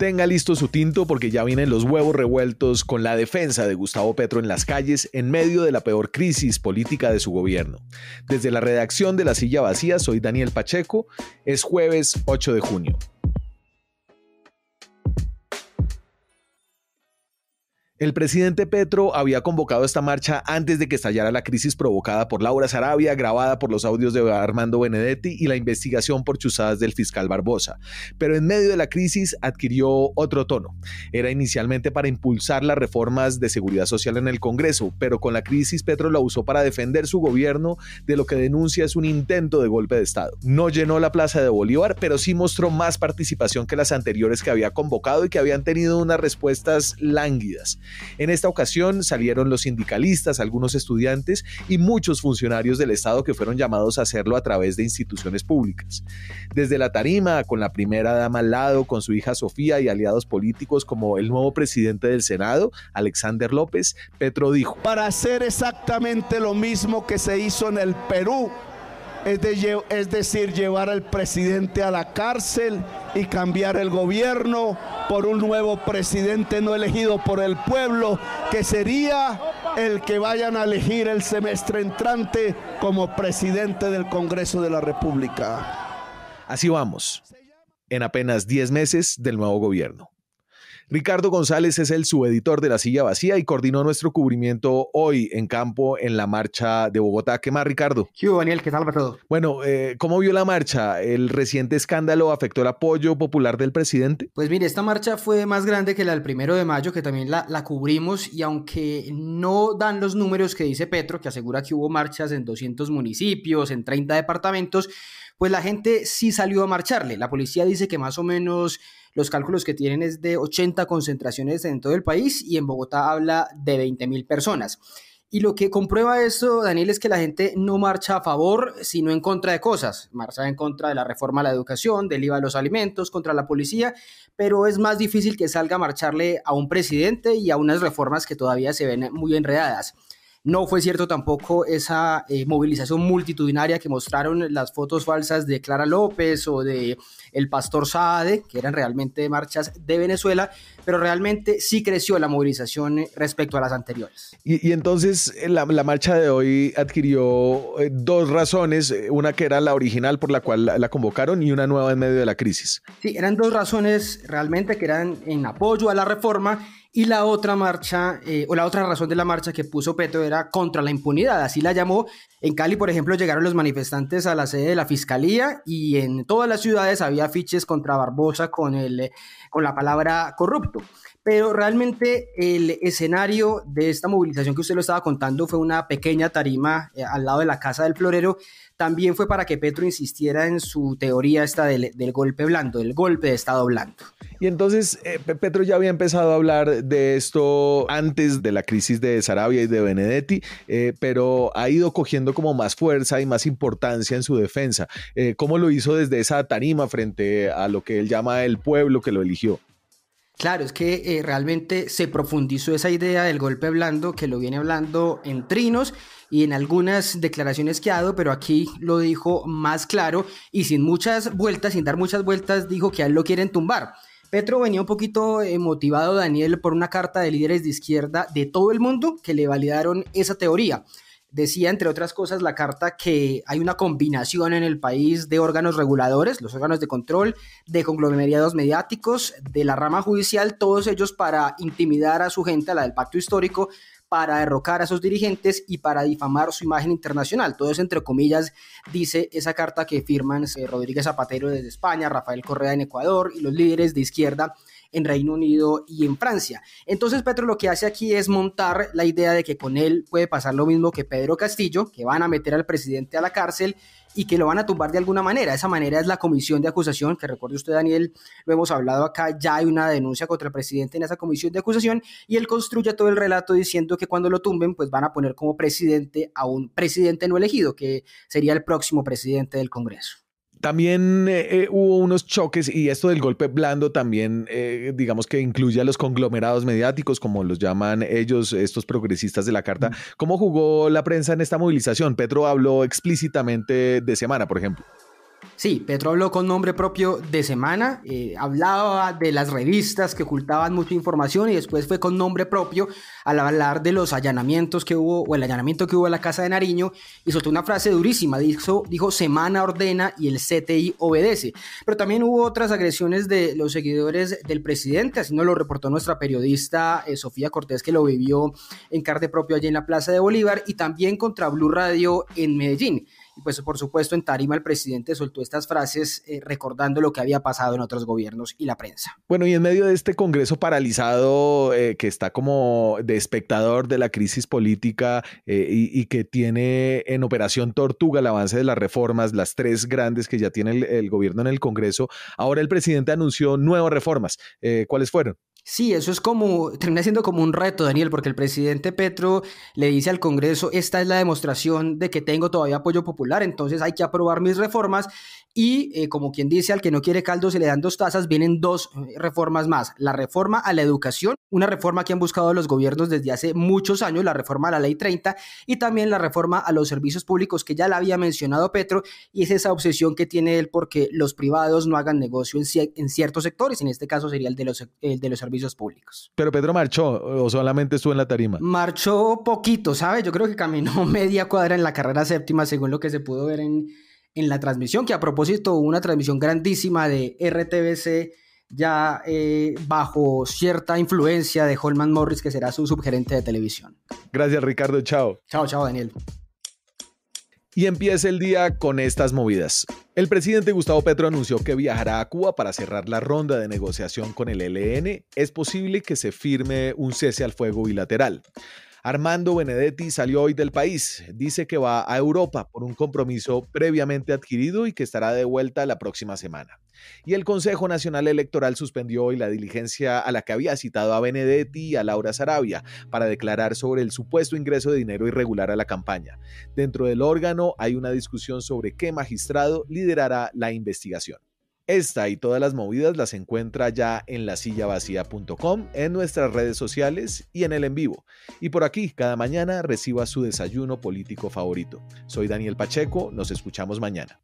Tenga listo su tinto porque ya vienen los huevos revueltos con la defensa de Gustavo Petro en las calles en medio de la peor crisis política de su gobierno. Desde la redacción de La Silla Vacía, soy Daniel Pacheco. Es jueves 8 de junio. El presidente Petro había convocado esta marcha antes de que estallara la crisis provocada por Laura Sarabia, grabada por los audios de Armando Benedetti y la investigación por chuzadas del fiscal Barbosa. Pero en medio de la crisis adquirió otro tono. Era inicialmente para impulsar las reformas de seguridad social en el Congreso, pero con la crisis Petro la usó para defender su gobierno de lo que denuncia es un intento de golpe de Estado. No llenó la plaza de Bolívar, pero sí mostró más participación que las anteriores que había convocado y que habían tenido unas respuestas lánguidas. En esta ocasión salieron los sindicalistas, algunos estudiantes y muchos funcionarios del Estado que fueron llamados a hacerlo a través de instituciones públicas. Desde la tarima, con la primera dama al lado, con su hija Sofía y aliados políticos como el nuevo presidente del Senado, Alexander López, Petro dijo, para hacer exactamente lo mismo que se hizo en el Perú es, decir, llevar al presidente a la cárcel y cambiar el gobierno por un nuevo presidente no elegido por el pueblo, que sería el que vayan a elegir el semestre entrante como presidente del Congreso de la República. Así vamos, en apenas 10 meses del nuevo gobierno. Ricardo González es el subeditor de La Silla Vacía y coordinó nuestro cubrimiento hoy en campo en la marcha de Bogotá. ¿Qué más, Ricardo? Daniel, ¿qué tal para todos? Bueno, eh, ¿cómo vio la marcha? ¿El reciente escándalo afectó el apoyo popular del presidente? Pues mire, esta marcha fue más grande que la del primero de mayo, que también la, la cubrimos, y aunque no dan los números que dice Petro, que asegura que hubo marchas en 200 municipios, en 30 departamentos, pues la gente sí salió a marcharle. La policía dice que más o menos los cálculos que tienen es de 80 concentraciones en todo el país y en Bogotá habla de 20 mil personas. Y lo que comprueba esto, Daniel, es que la gente no marcha a favor, sino en contra de cosas. Marcha en contra de la reforma a la educación, del IVA a los alimentos, contra la policía, pero es más difícil que salga a marcharle a un presidente y a unas reformas que todavía se ven muy enredadas. No fue cierto tampoco esa eh, movilización multitudinaria que mostraron las fotos falsas de Clara López o de el pastor Saade, que eran realmente marchas de Venezuela, pero realmente sí creció la movilización eh, respecto a las anteriores. Y, entonces eh, la, la, marcha de hoy adquirió dos razones, una que era la original por la cual la convocaron y una nueva en medio de la crisis. Sí, eran dos razones realmente que eran en apoyo a la reforma y la otra marcha, eh, o la otra razón de la marcha que puso Petro era contra la impunidad, así la llamó. En Cali, por ejemplo, llegaron los manifestantes a la sede de la fiscalía y en todas las ciudades había fiches contra Barbosa con, el, eh, con la palabra corrupto. Pero realmente el escenario de esta movilización que usted lo estaba contando fue una pequeña tarima eh, al lado de la casa del florero. También fue para que Petro insistiera en su teoría esta del, del golpe blando, del golpe de Estado blando. Y entonces eh, Petro ya había empezado a hablar de esto antes de la crisis de Sarabia y de Benedetti, eh, pero ha ido cogiendo como más fuerza y más importancia en su defensa. Eh, ¿Cómo lo hizo desde esa tarima frente a lo que él llama el pueblo que lo eligió? Claro, es que realmente se profundizó esa idea del golpe blando que lo viene hablando en trinos y en algunas declaraciones que ha dado, pero aquí lo dijo más claro y sin muchas vueltas, sin dar muchas vueltas, dijo que a él lo quieren tumbar. Petro venía un poquito eh, motivado, Daniel, por una carta de líderes de izquierda de todo el mundo que le validaron esa teoría. Decía, entre otras cosas, la carta que hay una combinación en el país de órganos reguladores, los órganos de control, de conglomerados mediáticos, de la rama judicial, todos ellos para intimidar a su gente, a la del pacto histórico, para derrocar a sus dirigentes y para difamar su imagen internacional. Todo eso entre comillas dice esa carta que firman eh, Rodríguez Zapatero desde España, Rafael Correa en Ecuador y los líderes de izquierda en Reino Unido y en Francia. Entonces Petro lo que hace aquí es montar la idea de que con él puede pasar lo mismo que Pedro Castillo, que van a meter al presidente a la cárcel y que lo van a tumbar de alguna manera. Esa manera es la comisión de acusación, que recuerde usted, Daniel, lo hemos hablado acá, ya hay una denuncia contra el presidente en esa comisión de acusación y él construye todo el relato diciendo que cuando lo tumben, pues van a poner como presidente a un presidente no elegido, que sería el próximo presidente del Congreso. También eh, eh, hubo unos choques y esto del golpe blando también, eh, digamos que incluye a los conglomerados mediáticos, como los llaman ellos, estos progresistas de la carta. ¿Cómo jugó la prensa en esta movilización? Petro habló explícitamente de semana, por ejemplo. Sí, Petro habló con nombre propio de semana, eh, hablaba de las revistas que ocultaban mucha información y después fue con nombre propio al hablar de los allanamientos que hubo o el allanamiento que hubo en la casa de Nariño y soltó una frase durísima, dijo, dijo semana ordena y el CTI obedece. Pero también hubo otras agresiones de los seguidores del presidente, así nos lo reportó nuestra periodista eh, Sofía Cortés que lo vivió en carte propio allí en la Plaza de Bolívar y también contra Blue Radio en Medellín pues por supuesto en Tarima el presidente soltó estas frases eh, recordando lo que había pasado en otros gobiernos y la prensa. Bueno, y en medio de este Congreso paralizado eh, que está como de espectador de la crisis política eh, y, que tiene en operación Tortuga el avance de las reformas, las tres grandes que ya tiene el, el gobierno en el Congreso, ahora el presidente anunció nuevas reformas. ¿Cuáles fueron? Sí, eso es como, termina siendo como un reto, Daniel, porque el presidente Petro le dice al Congreso, esta es la demostración de que tengo todavía apoyo popular, entonces hay que aprobar mis reformas y eh, como quien dice, al que no quiere caldo se le dan dos tazas, vienen dos eh, reformas más. La reforma a la educación, una reforma que han buscado los gobiernos desde hace muchos años, la reforma a la ley 30 y también la reforma a los servicios públicos que ya la había mencionado Petro y es esa obsesión que tiene él porque los privados no hagan negocio en, en ciertos sectores, en este caso sería el de, los, de los servicios públicos. Pero Pedro marchó o solamente estuvo en la tarima. Marchó poquito, ¿sabe? Yo creo que caminó media cuadra en la carrera séptima según lo que se pudo ver en en la transmisión, que a propósito una transmisión grandísima de RTBC ya eh, bajo cierta influencia de Holman Morris, que será su subgerente de televisión. Gracias Ricardo, chao. Chao, chao Daniel. Y empieza el día con estas movidas. El presidente Gustavo Petro anunció que viajará a Cuba para cerrar la ronda de negociación con el e LN. Es posible que se firme un cese al fuego bilateral. Armando Benedetti salió hoy del país. Dice que va a Europa por un compromiso previamente adquirido y que estará de vuelta la próxima semana. Y el Consejo Nacional Electoral suspendió hoy la diligencia a la que había citado a Benedetti y a Laura Sarabia para declarar sobre el supuesto ingreso de dinero irregular a la campaña. Dentro del órgano hay una discusión sobre qué magistrado liderará la investigación. Esta y todas las movidas las encuentra ya en lasillavacía.com, en nuestras redes sociales y en el en vivo. Y por aquí, cada mañana, reciba su desayuno político favorito. Soy Daniel Pacheco, nos escuchamos mañana.